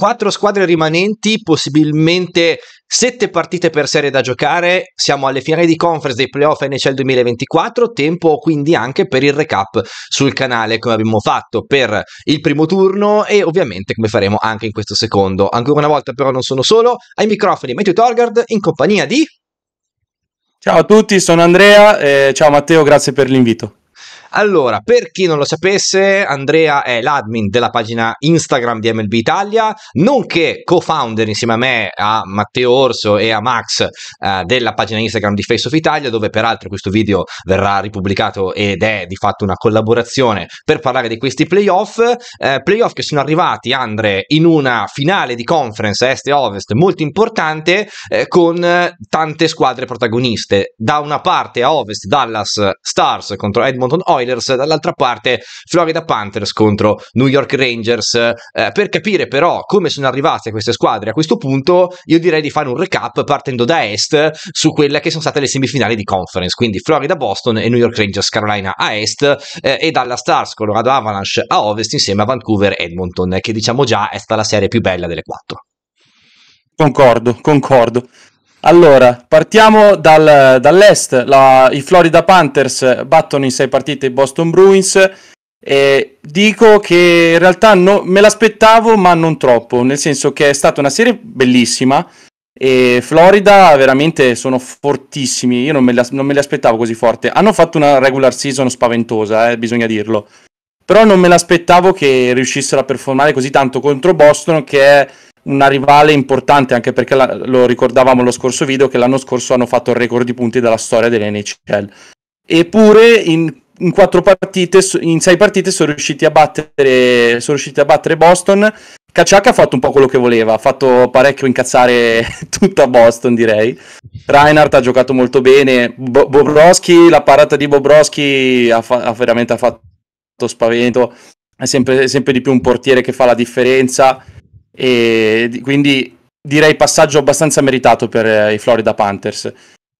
quattro squadre rimanenti, possibilmente sette partite per serie da giocare, siamo alle finali di conference dei playoff NHL 2024, tempo quindi anche per il recap sul canale come abbiamo fatto per il primo turno e ovviamente come faremo anche in questo secondo. Ancora una volta però non sono solo, ai microfoni Matthew Torgard in compagnia di... Ciao a tutti, sono Andrea, eh, ciao Matteo, grazie per l'invito. Allora, per chi non lo sapesse, Andrea è l'admin della pagina Instagram di MLB Italia, nonché co-founder insieme a me, a Matteo Orso e a Max eh, della pagina Instagram di Face of Italia, dove peraltro questo video verrà ripubblicato ed è di fatto una collaborazione per parlare di questi playoff. Eh, playoff che sono arrivati, Andre, in una finale di conference est e ovest molto importante eh, con tante squadre protagoniste. Da una parte a ovest Dallas Stars contro Edmonton Oilers, Oilers, dall'altra parte Florida Panthers contro New York Rangers. Eh, per capire però come sono arrivate queste squadre a questo punto, io direi di fare un recap partendo da est su quelle che sono state le semifinali di conference, quindi Florida-Boston e New York Rangers Carolina a est eh, e dalla Stars Colorado Avalanche a ovest insieme a Vancouver Edmonton, che diciamo già è stata la serie più bella delle quattro. Concordo, concordo. Allora, partiamo dal, dall'est. La, I Florida Panthers battono in sei partite i Boston Bruins. Eh, dico che in realtà no, me l'aspettavo, ma non troppo, nel senso che è stata una serie bellissima. E Florida veramente sono fortissimi. Io non me, li, non me li aspettavo così forte. Hanno fatto una regular season spaventosa, eh, bisogna dirlo. Però non me l'aspettavo che riuscissero a performare così tanto contro Boston, che è una rivale importante anche perché la, lo ricordavamo lo scorso video che l'anno scorso hanno fatto il record di punti della storia dell'NHL eppure in, in, partite, in sei partite sono riusciti a battere, riusciti a battere Boston Kaciak ha fatto un po' quello che voleva ha fatto parecchio incazzare tutta Boston direi Reinhardt ha giocato molto bene Bo- Bobrovsky, la parata di Bobrovsky ha, fa- ha veramente fatto spavento è sempre, sempre di più un portiere che fa la differenza e quindi direi passaggio abbastanza meritato per eh, i Florida Panthers.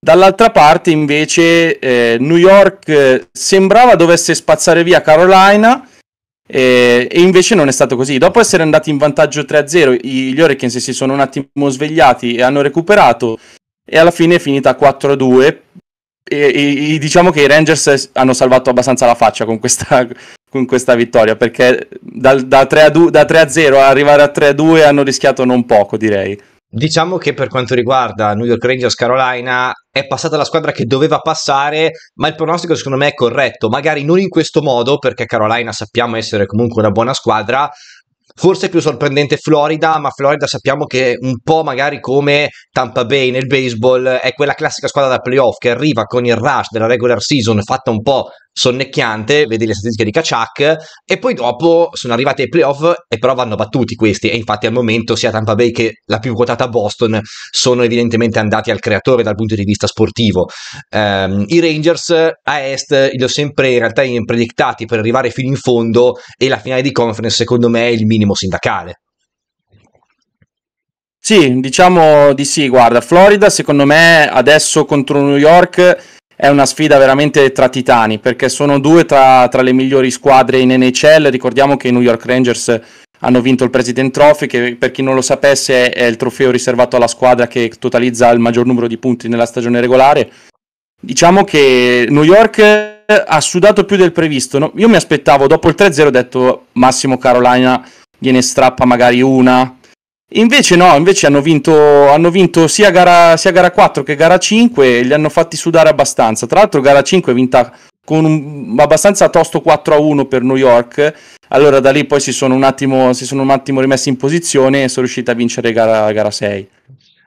Dall'altra parte invece eh, New York eh, sembrava dovesse spazzare via Carolina eh, e invece non è stato così. Dopo essere andati in vantaggio 3-0, gli Hurricanes si sono un attimo svegliati e hanno recuperato e alla fine è finita 4-2. E, e, diciamo che i Rangers hanno salvato abbastanza la faccia con questa, con questa vittoria perché dal, da, 3 a 2, da 3 a 0 a arrivare a 3 a 2 hanno rischiato non poco direi. Diciamo che per quanto riguarda New York Rangers Carolina è passata la squadra che doveva passare, ma il pronostico secondo me è corretto, magari non in questo modo perché Carolina sappiamo essere comunque una buona squadra, Forse più sorprendente Florida, ma Florida sappiamo che un po' magari come Tampa Bay nel baseball è quella classica squadra da playoff che arriva con il rush della regular season fatta un po' sonnecchiante, vedi le statistiche di Kachak e poi dopo sono arrivati ai playoff e però vanno battuti questi e infatti al momento sia Tampa Bay che la più quotata Boston sono evidentemente andati al creatore dal punto di vista sportivo. Um, I Rangers a Est li ho sempre in realtà predictati per arrivare fino in fondo e la finale di conference secondo me è il minimo sindacale. Sì, diciamo di sì, guarda, Florida secondo me adesso contro New York è una sfida veramente tra titani, perché sono due tra, tra, le migliori squadre in NHL. Ricordiamo che i New York Rangers hanno vinto il President Trophy, che per chi non lo sapesse è il trofeo riservato alla squadra che totalizza il maggior numero di punti nella stagione regolare. Diciamo che New York ha sudato più del previsto. No? Io mi aspettavo, dopo il 3-0, ho detto Massimo Carolina gliene strappa magari una, Invece no, invece hanno vinto, hanno vinto sia, gara, sia, gara, 4 che gara 5 e li hanno fatti sudare abbastanza. Tra l'altro gara 5 è vinta con un, abbastanza tosto 4 a 1 per New York. Allora da lì poi si sono un attimo, sono un attimo rimessi in posizione e sono riusciti a vincere gara, gara 6.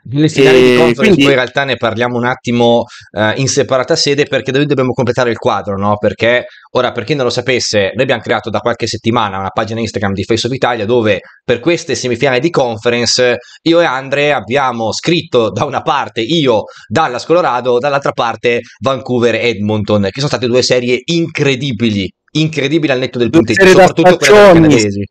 Le finali e di conference quindi... poi in realtà ne parliamo un attimo eh, in separata sede perché noi dobbiamo completare il quadro, no? Perché ora per chi non lo sapesse, noi abbiamo creato da qualche settimana una pagina Instagram di Face of Italia dove per queste semifinali di conference io e Andre abbiamo scritto da una parte io Dallas Colorado, dall'altra parte Vancouver Edmonton, che sono state due serie incredibili, incredibili al netto del punteggio, soprattutto quelle canadesi.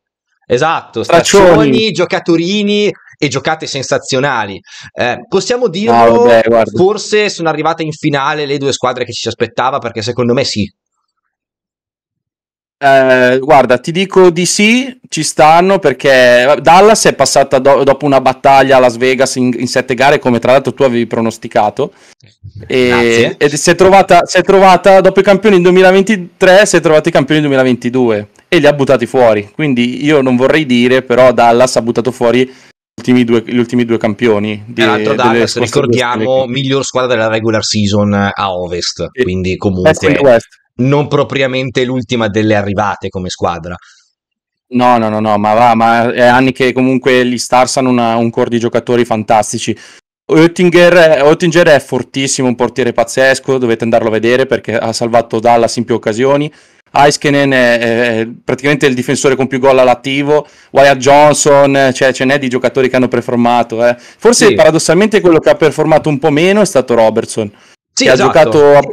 Esatto, Staccioni, giocatorini, e giocate sensazionali. Eh, possiamo dirlo, no, vabbè, forse sono arrivate in finale le due squadre che ci si aspettava, perché secondo me sì. Eh, guarda, ti dico di sì, ci stanno perché Dallas è passata do- dopo una battaglia a Las Vegas in-, in, sette gare, come tra l'altro tu avevi pronosticato, e, ed si è, trovata, si è trovata dopo i campioni del 2023, si è trovata i campioni del 2022 e li ha buttati fuori. Quindi io non vorrei dire, però Dallas ha buttato fuori ultimi due, gli ultimi due campioni. Di, Peraltro Dallas, ricordiamo, miglior squadra della regular season a Ovest, e, quindi eh, comunque non propriamente l'ultima delle arrivate come squadra. No, no, no, no, ma va, ma è anni che comunque gli Stars hanno una, un core di giocatori fantastici. Oettinger, Oettinger, è fortissimo, un portiere pazzesco, dovete andarlo a vedere perché ha salvato Dallas in più occasioni. Aiskenen è, è, praticamente il difensore con più gol all'attivo, Wyatt Johnson, cioè ce n'è di giocatori che hanno performato. Eh. Forse sì. paradossalmente quello che ha performato un po' meno è stato Robertson, sì, che esatto. ha giocato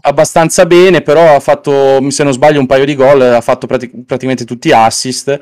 abbastanza bene, però ha fatto, se non sbaglio, un paio di gol, ha fatto prati- praticamente tutti assist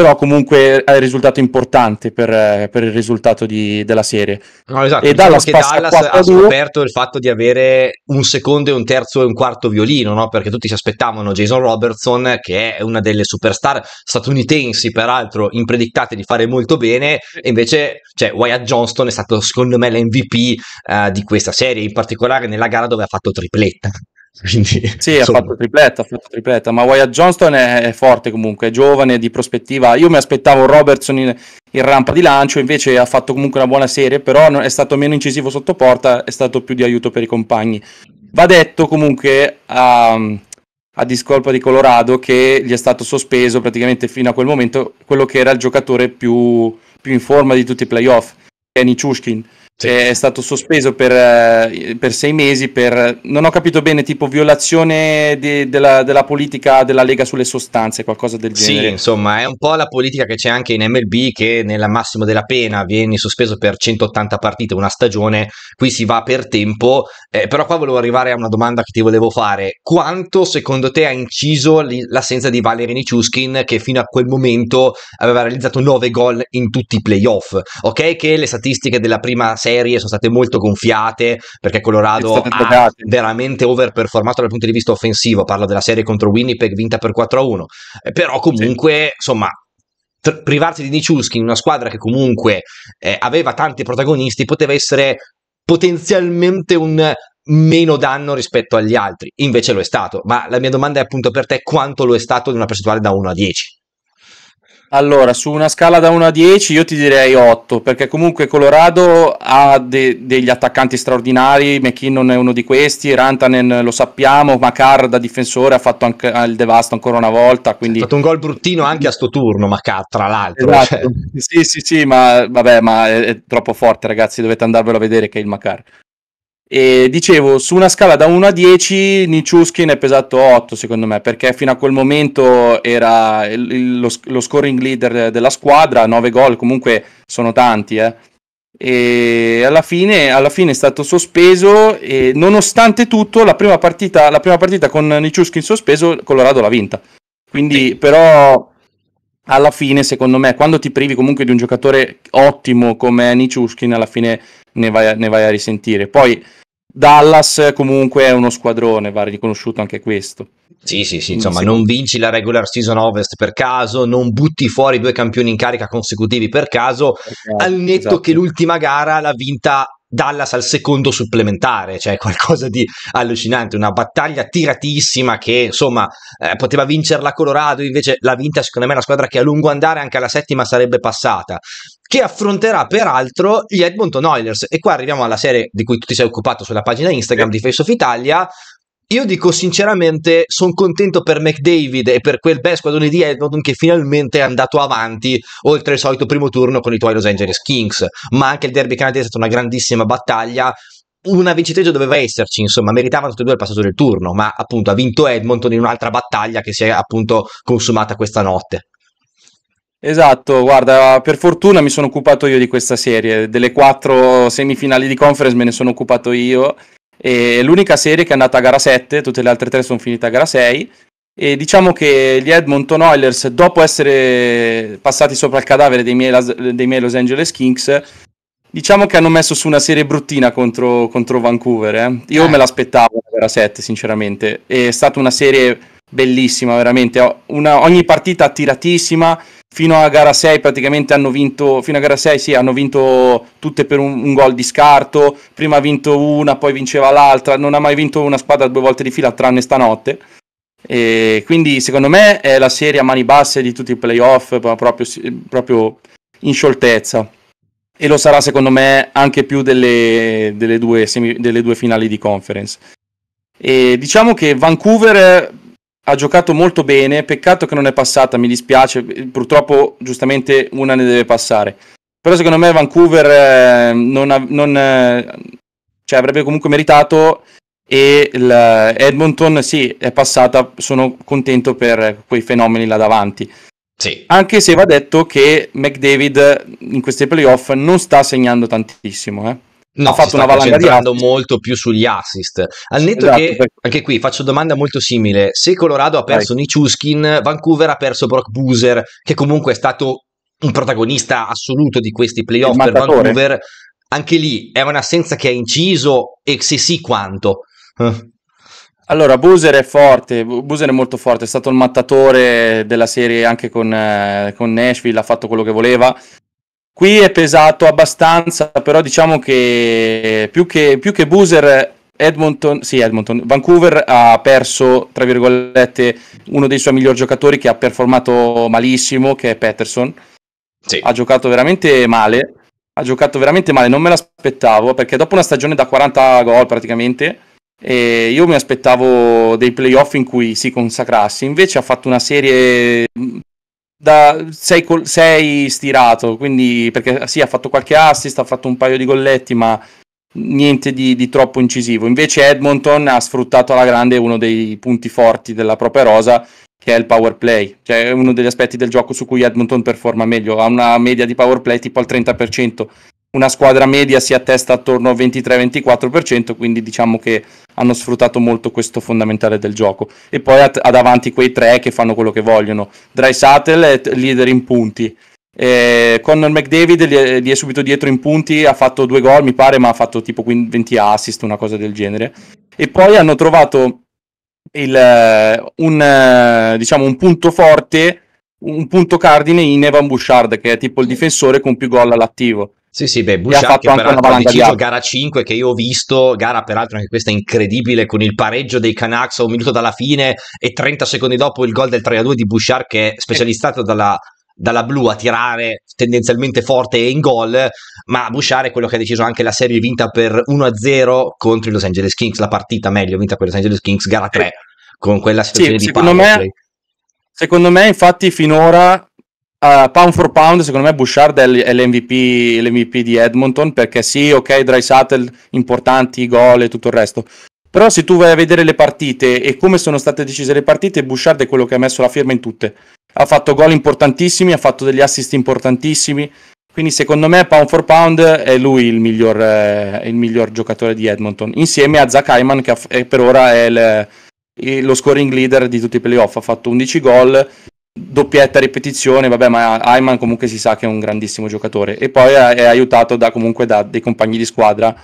però comunque è risultato importante per, eh, per il risultato di, della serie. No, esatto, e diciamo Dallas, Dallas ha scoperto il fatto di avere un secondo e un terzo e un quarto violino, no? perché tutti si aspettavano Jason Robertson, che è una delle superstar statunitensi, peraltro impredictate di fare molto bene, e invece cioè, Wyatt Johnston è stato secondo me l'MVP uh, di questa serie, in particolare nella gara dove ha fatto tripletta. Quindi, sì, insomma. ha fatto tripletta, ha fatto tripletta, ma Wyatt Johnston è, è, forte comunque, è giovane, di prospettiva. Io mi aspettavo Robertson in, in, rampa di lancio, invece ha fatto comunque una buona serie, però non, è stato meno incisivo sotto porta, è stato più di aiuto per i compagni. Va detto comunque a, a discolpa di Colorado che gli è stato sospeso praticamente fino a quel momento quello che era il giocatore più, più in forma di tutti i playoff, Kenny Chushkin sì. È stato sospeso per, eh, per, sei mesi per, non ho capito bene, tipo violazione di, della, della, politica della Lega sulle sostanze, qualcosa del genere. Sì, insomma, è un po' la politica che c'è anche in MLB che nella massima della pena viene sospeso per 180 partite, una stagione, qui si va per tempo, eh, però qua volevo arrivare a una domanda che ti volevo fare. Quanto secondo te ha inciso l'assenza di Valery Niciuskin che fino a quel momento aveva realizzato 9 gol in tutti i playoff? Ok che le statistiche della prima serie serie sono state molto gonfiate perché Colorado ha pagate. veramente overperformato dal punto di vista offensivo. Parlo della serie contro Winnipeg vinta per 4-1, eh, però comunque sì. insomma tr- privarsi di Nichuski in una squadra che comunque eh, aveva tanti protagonisti poteva essere potenzialmente un meno danno rispetto agli altri, invece lo è stato, ma la mia domanda è appunto per te quanto lo è stato in una percentuale da 1 a 10? Allora, su una scala da 1 a 10 io ti direi 8, perché comunque Colorado ha de- degli attaccanti straordinari, McKinnon è uno di questi, Rantanen lo sappiamo, Macar da difensore ha fatto anche il devasto ancora una volta. Quindi... Ha fatto un gol bruttino anche a sto turno Macar, tra l'altro. Cioè. Esatto. Cioè. Sì, sì, sì, ma vabbè, ma è, è, troppo forte ragazzi, dovete andarvelo a vedere che è il Macar. E dicevo, su una scala da 1 a 10, Nichuskin è pesato 8 secondo me, perché fino a quel momento era il, il, lo, lo, scoring leader della squadra, 9 gol comunque sono tanti, eh. E alla fine, alla fine, è stato sospeso e nonostante tutto la prima partita, la prima partita con Nichuskin sospeso, Colorado l'ha vinta. Quindi però alla fine, secondo me, quando ti privi comunque di un giocatore ottimo come Nichushkin, alla fine ne vai, a, ne vai a risentire. Poi Dallas comunque è uno squadrone, va riconosciuto anche questo. Sì, sì, sì, insomma, sì. non vinci la regular season Ovest per caso, non butti fuori due campioni in carica consecutivi per caso, esatto, al netto esatto. che l'ultima gara l'ha vinta Dallas al secondo supplementare, cioè qualcosa di allucinante, una battaglia tiratissima che insomma eh, poteva vincerla Colorado, invece l'ha vinta secondo me la squadra che a lungo andare anche alla settima sarebbe passata, che affronterà peraltro gli Edmonton Oilers e qua arriviamo alla serie di cui tu ti sei occupato sulla pagina Instagram di Face of Italia, io dico sinceramente, sono contento per McDavid e per quel bel squadrone di Edmonton che finalmente è andato avanti oltre il solito primo turno con i tuoi Los Angeles Kings, ma anche il derby canadese è stata una grandissima battaglia una vincitrice doveva esserci, insomma, meritavano tutti e due il passaggio del turno, ma appunto ha vinto Edmonton in un'altra battaglia che si è appunto consumata questa notte. Esatto, guarda, per fortuna mi sono occupato io di questa serie, delle quattro semifinali di conference me ne sono occupato io e l'unica serie che è andata a gara 7, tutte le altre tre sono finite a gara 6. E diciamo che gli Edmonton Oilers, dopo essere passati sopra il cadavere dei miei, dei miei Los Angeles Kings, diciamo che hanno messo su una serie bruttina contro, contro Vancouver. Eh. Io eh. me l'aspettavo la gara 7, sinceramente. È stata una serie bellissima veramente, Una, ogni partita tiratissima, fino a gara 6 praticamente hanno vinto, fino a gara 6 sì, hanno vinto tutte per un, un gol di scarto, prima ha vinto una, poi vinceva l'altra, non ha mai vinto una squadra due volte di fila tranne stanotte. E quindi secondo me è la serie a mani basse di tutti i playoff, proprio, proprio in scioltezza. E lo sarà secondo me anche più delle, delle, due, semi, delle due finali di conference. E diciamo che Vancouver ha giocato molto bene, peccato che non è passata, mi dispiace, purtroppo giustamente una ne deve passare. Però secondo me Vancouver eh, non, non eh, cioè, avrebbe comunque meritato e eh, Edmonton sì, è passata, sono contento per quei fenomeni là davanti. Sì. Anche se va detto che McDavid in questi playoff non sta segnando tantissimo. Eh. No, ha fatto una valanga molto più sugli assist. Al netto esatto, che, perché... anche qui faccio domanda molto simile, se Colorado ha perso Vai. Nichuskin, Vancouver ha perso Brock Boozer, che comunque è stato un protagonista assoluto di questi playoff per Vancouver, anche lì è un'assenza che ha inciso e se sì quanto? Eh. Allora, Boozer è forte, Boozer è molto forte, è stato il mattatore della serie anche con, eh, con Nashville, ha fatto quello che voleva, Qui è pesato abbastanza, però diciamo che più che, più che Boozer Edmonton, sì, Edmonton, Vancouver ha perso, tra virgolette, uno dei suoi migliori giocatori che ha performato malissimo, che è Patterson. Sì. Ha giocato veramente male, ha giocato veramente male, non me l'aspettavo, perché dopo una stagione da 40 gol praticamente, eh, io mi aspettavo dei playoff in cui si consacrasse, invece ha fatto una serie da, sei, sei stirato, quindi perché sì, ha fatto qualche assist, ha fatto un paio di golletti, ma niente di, di, troppo incisivo. Invece Edmonton ha sfruttato alla grande uno dei punti forti della propria rosa, che è il power play, cioè uno degli aspetti del gioco su cui Edmonton performa meglio, ha una media di power play tipo al 30%, una squadra media si attesta attorno al 23-24%, quindi diciamo che hanno sfruttato molto questo fondamentale del gioco. E poi ha, ha davanti quei tre che fanno quello che vogliono. Dry Sattel è leader in punti. Eh, Connor McDavid gli è, gli è, subito dietro in punti, ha fatto due gol mi pare, ma ha fatto tipo 20 assist, una cosa del genere. E poi hanno trovato il, eh, un, eh, diciamo, un punto forte, un punto cardine in Evan Bouchard, che è tipo il difensore con più gol all'attivo sì, sì, beh, Bush ha fatto anche, ha deciso gara 5 che io ho visto, gara peraltro anche questa incredibile con il pareggio dei Canucks a un minuto dalla fine e 30 secondi dopo il gol del 3-2 di Bouchard che è specializzato dalla, dalla blu a tirare tendenzialmente forte e in gol, ma Bouchard è quello che ha deciso anche la serie vinta per 1-0 contro i Los Angeles Kings, la partita meglio vinta per i Los Angeles Kings, gara 3, con quella situazione sì, di secondo me, secondo me infatti finora Uh, pound for pound, secondo me Bouchard è, l- è l'MVP, l'MVP, di Edmonton perché sì, ok, dry sattel importanti, gol e tutto il resto. Però se tu vai a vedere le partite e come sono state decise le partite, Bouchard è quello che ha messo la firma in tutte. Ha fatto gol importantissimi, ha fatto degli assist importantissimi. Quindi secondo me pound for pound è lui il miglior, eh, il miglior giocatore di Edmonton, insieme a Zach Hyman che ha, per ora è il, lo scoring leader di tutti i playoff, ha fatto 11 gol doppietta ripetizione, vabbè, ma Ayman comunque si sa che è un grandissimo giocatore e poi è aiutato da, comunque da dei compagni di squadra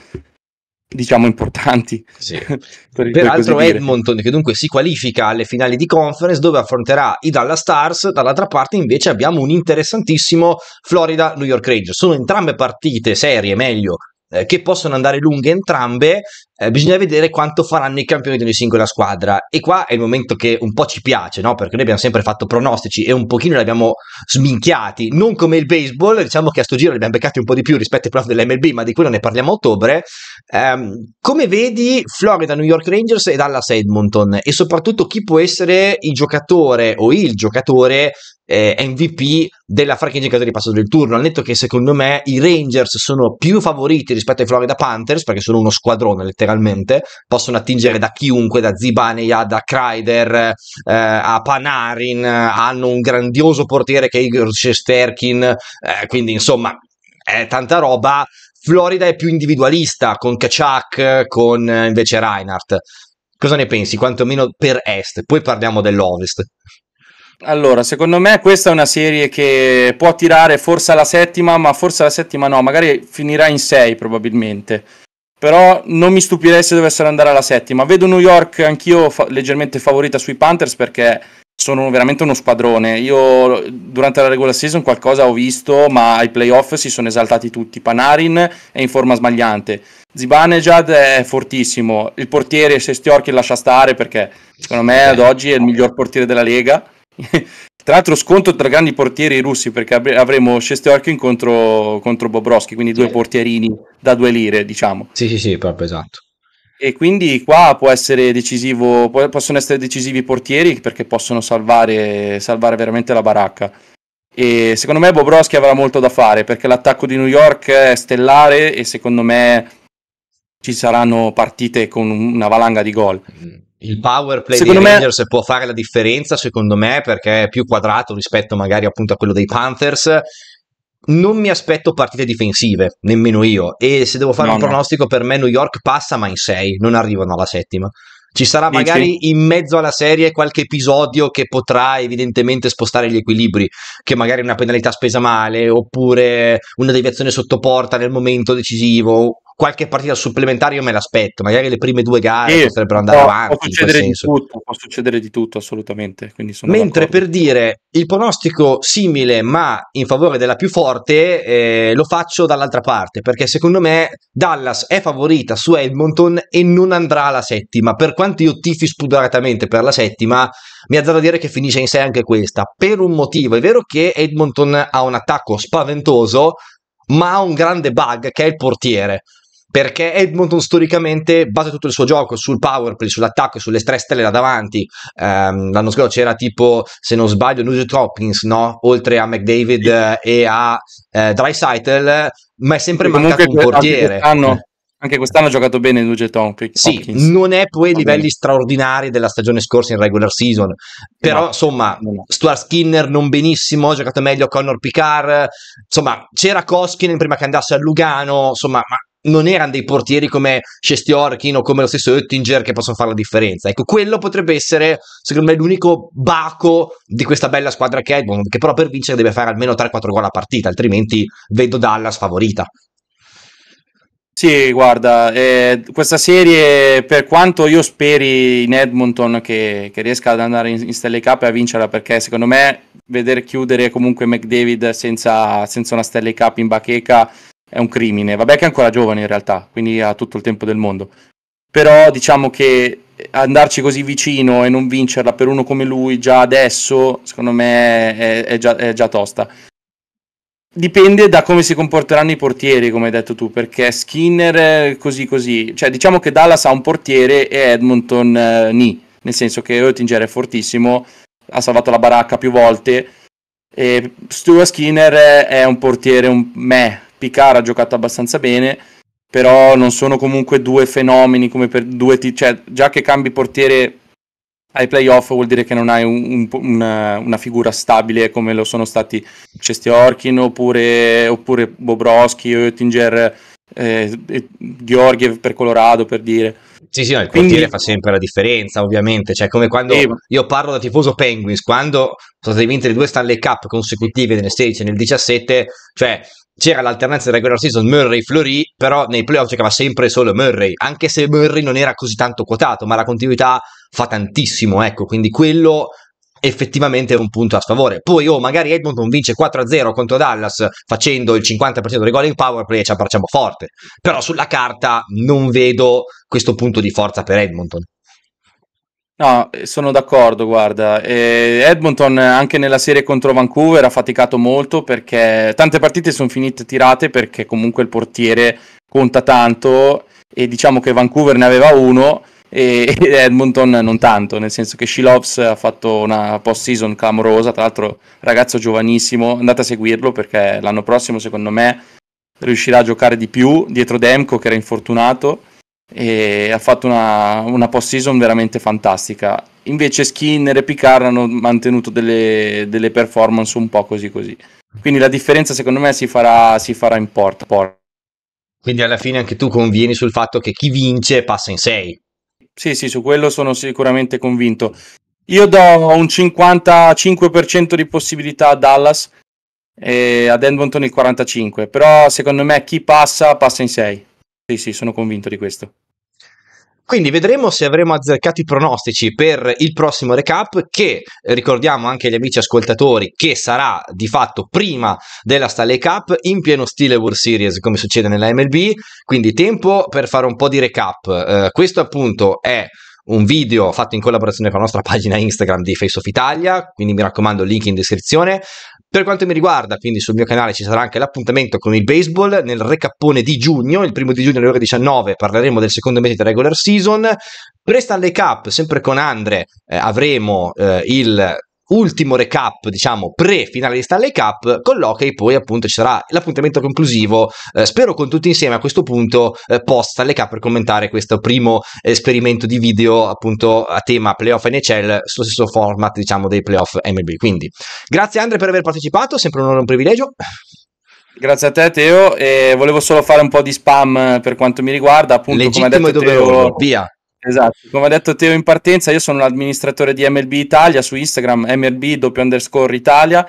diciamo importanti. Sì. per, Peraltro per Edmonton che dunque si qualifica alle finali di conference dove affronterà i Dallas Stars, dall'altra parte invece abbiamo un interessantissimo Florida-New York Rangers. Sono entrambe partite serie, meglio, eh, che possono andare lunghe entrambe, eh, bisogna vedere quanto faranno i campioni di ogni singola squadra. E qua è il momento che un po' ci piace, no? Perché noi abbiamo sempre fatto pronostici e un pochino li abbiamo sminchiati, non come il baseball, diciamo che a sto giro li abbiamo beccati un po' di più rispetto ai prof dell'MLB, ma di quello ne parliamo a ottobre. Um, come vedi Florida, New York Rangers e Dallas Edmonton e soprattutto chi può essere il giocatore o il giocatore eh, MVP della franchigia in caso di passaggio del turno. Al netto che secondo me i Rangers sono più favoriti rispetto ai Florida Panthers perché sono uno squadrone letteralmente, possono attingere da chiunque, da Zibanejad, da Kreider, eh, a Panarin, hanno un grandioso portiere che è Igor Shesterkin, eh, quindi insomma è tanta roba. Florida è più individualista con Kachak, con eh, invece Reinhardt. Cosa ne pensi? Quantomeno per est, poi parliamo dell'ovest. Allora, secondo me questa è una serie che può tirare forse alla settima, ma forse alla settima no, magari finirà in sei probabilmente. Però non mi stupirei se dovessero andare alla settima. Vedo New York anch'io fa- leggermente favorita sui Panthers perché sono veramente uno squadrone. Io durante la regular season qualcosa ho visto, ma ai playoff si sono esaltati tutti. Panarin è in forma sbagliante. Zibanejad è fortissimo. Il portiere Sestiorchi lascia stare perché secondo me ad oggi è il miglior portiere della Lega. Tra l'altro scontro tra grandi portieri russi perché avremo Shestorkin contro, contro Bobrovsky, quindi due portierini da due lire, diciamo. Sì, sì, sì, proprio esatto. E quindi qua può essere decisivo, possono essere decisivi i portieri perché possono salvare, salvare veramente la baracca. E secondo me Bobrovsky avrà molto da fare perché l'attacco di New York è stellare e secondo me ci saranno partite con una valanga di gol. Mm il power play secondo dei me... può fare la differenza, secondo me, perché è più quadrato rispetto magari appunto a quello dei Panthers. Non mi aspetto partite difensive, nemmeno io. E se devo fare no, un no. pronostico, per me New York passa, ma in 6, non arrivano alla settima. Ci sarà Dici? magari in mezzo alla serie qualche episodio che potrà evidentemente spostare gli equilibri, che magari una penalità spesa male, oppure una deviazione sotto porta nel momento decisivo, qualche partita supplementare io me l'aspetto, magari le prime due gare sì, potrebbero andare può, avanti. Può succedere, di tutto, può succedere di tutto, assolutamente. Mentre d'accordo. per dire il pronostico simile ma in favore della più forte eh, lo faccio dall'altra parte, perché secondo me Dallas è favorita su Edmonton e non andrà alla settima, per quanto io tifi spudoratamente per la settima, mi azzardo a dire che finisce in 6 anche questa, per un motivo. È vero che Edmonton ha un attacco spaventoso, ma ha un grande bug che è il portiere perché Edmonton storicamente basa tutto il suo gioco sul power play, sull'attacco e sulle tre stelle là davanti. Um, l'anno scorso c'era tipo, se non sbaglio, Nugent Hopkins, no? Oltre a McDavid eh, e a eh, Dreisaitl, ma è sempre mancato un portiere. Anche quest'anno, anche quest'anno ha giocato bene Luce Tom. Sì, non è poi i livelli straordinari della stagione scorsa in regular season, però no, insomma, no. Stuart Skinner non benissimo, ha giocato meglio Connor Picard, insomma, c'era Koskinen prima che andasse a Lugano, insomma, ma non erano dei portieri come Shestiorkin o come lo stesso Oettinger che possono fare la differenza. Ecco, quello potrebbe essere, secondo me, l'unico baco di questa bella squadra che è, che però per vincere deve fare almeno 3-4 gol a partita, altrimenti vedo Dallas favorita. Sì, guarda, eh, questa serie, per quanto io speri in Edmonton che, che riesca ad andare in, in Stanley Cup e a vincerla, perché secondo me vedere chiudere comunque McDavid senza, senza una Stanley Cup in bacheca è un crimine. Vabbè che è ancora giovane in realtà, quindi ha tutto il tempo del mondo. Però diciamo che andarci così vicino e non vincerla per uno come lui già adesso, secondo me è, è, già, è già tosta. Dipende da come si comporteranno i portieri, come hai detto tu, perché Skinner eh, così così, cioè diciamo che Dallas ha un portiere e Edmonton eh, ni, nel senso che Oettinger è fortissimo, ha salvato la baracca più volte e Stuart Skinner è un portiere un meh, Picard ha giocato abbastanza bene, però non sono comunque due fenomeni come per due t- cioè già che cambi portiere ai playoff vuol dire che non hai un, un, una, una, figura stabile come lo sono stati Cestiorkin oppure, oppure Bobrowski, Oettinger, eh, Georgiev per Colorado per dire. Sì, sì, no, il Quindi... portiere fa sempre la differenza, ovviamente. Cioè, come quando e... io parlo da tifoso Penguins, quando sono stati vincere due Stanley Cup consecutive nel 16 e nel 17, cioè c'era l'alternanza della regular season Murray-Fleury, però nei playoff giocava sempre solo Murray, anche se Murray non era così tanto quotato, ma la continuità fa tantissimo, ecco, quindi quello effettivamente è un punto a sfavore. Poi, oh, magari Edmonton vince 4-0 contro Dallas facendo il 50% del gol in power play e ci abbracciamo forte. Però sulla carta non vedo questo punto di forza per Edmonton. No, sono d'accordo, guarda. Eh, Edmonton anche nella serie contro Vancouver ha faticato molto perché tante partite sono finite tirate perché comunque il portiere conta tanto e diciamo che Vancouver ne aveva uno e Edmonton non tanto, nel senso che Shilovs ha fatto una post-season clamorosa, tra l'altro ragazzo giovanissimo, andate a seguirlo perché l'anno prossimo secondo me riuscirà a giocare di più dietro Demko che era infortunato e ha fatto una, una post-season veramente fantastica. Invece Skinner e Picard hanno mantenuto delle, delle performance un po' così così. Quindi la differenza secondo me si farà, si farà in porta. Quindi alla fine anche tu convieni sul fatto che chi vince passa in 6. Sì, sì, su quello sono sicuramente convinto. Io do un 55% di possibilità a Dallas e ad Edmonton il 45%, però secondo me chi passa passa in 6. Sì, sì, sono convinto di questo. Quindi vedremo se avremo azzeccato i pronostici per il prossimo recap che ricordiamo anche agli amici ascoltatori che sarà di fatto prima della Stanley Cup in pieno stile World Series come succede nella MLB, quindi tempo per fare un po' di recap. Eh, questo appunto è un video fatto in collaborazione con la nostra pagina Instagram di Face of Italia, quindi mi raccomando link in descrizione. Per quanto mi riguarda, quindi sul mio canale ci sarà anche l'appuntamento con il baseball nel recappone di giugno, il primo di giugno alle ore 19 parleremo del secondo mese di regular season. Presta alle Cup, sempre con Andre, eh, avremo eh, il ultimo recap, diciamo, pre-finale di Stanley Cup, con l'Hockey poi appunto ci sarà l'appuntamento conclusivo, eh, spero con tutti insieme a questo punto, eh, post Stanley Cup per commentare questo primo esperimento di video appunto a tema playoff NHL sullo stesso format, diciamo, dei playoff MLB. Quindi, grazie Andre per aver partecipato, sempre un onore e un privilegio. Grazie a te Teo e volevo solo fare un po' di spam per quanto mi riguarda, appunto Legittimo come ha detto Teo, via. Esatto, come ha detto Teo in partenza, io sono l'amministratore di MLB Italia su Instagram, MLB doppio underscore Italia.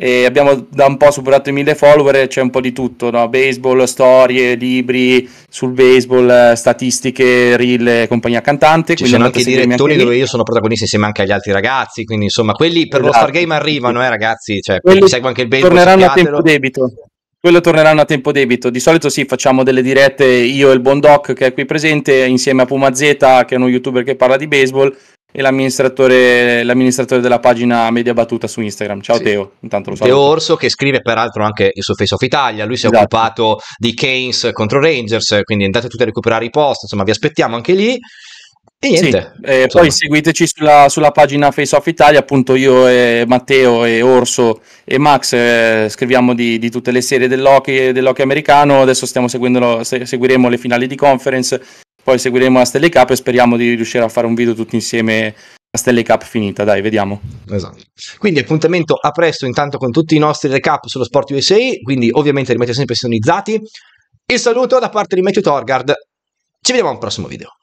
E abbiamo da un po' superato i mille follower, c'è un po' di tutto, no? baseball, storie, libri sul baseball, statistiche, reel e compagnia cantante. Ci sono anche i direttori anche dove io sono protagonista insieme anche agli altri ragazzi, quindi insomma quelli per esatto. lo Stargame arrivano, eh ragazzi, cioè, quelli segue anche il baseball. Torneranno a tempo debito. Quello torneranno a tempo debito. Di solito sì, facciamo delle dirette io e il buon Doc che è qui presente, insieme a Puma Z, che è uno youtuber che parla di baseball, e l'amministratore, l'amministratore della pagina Media Battuta su Instagram. Ciao sì. Teo, intanto lo so. Teo Orso che scrive peraltro anche su Face of Italia, lui si esatto. è occupato di Keynes contro Rangers, quindi andate tutti a recuperare i post, insomma vi aspettiamo anche lì. E niente. Sì, e poi seguiteci sulla, sulla, pagina Face Off Italia, appunto io e Matteo e Orso e Max eh, scriviamo di, di, tutte le serie dell'hockey, dell'hockey americano, adesso stiamo seguendo, seguiremo le finali di conference, poi seguiremo la Stanley Cup e speriamo di riuscire a fare un video tutti insieme la Stanley Cup finita, dai, vediamo. Esatto. Quindi appuntamento a presto intanto con tutti i nostri recap sullo Sport USA, quindi ovviamente rimanete sempre sintonizzati. Il saluto da parte di Matthew Torgard, ci vediamo al prossimo video.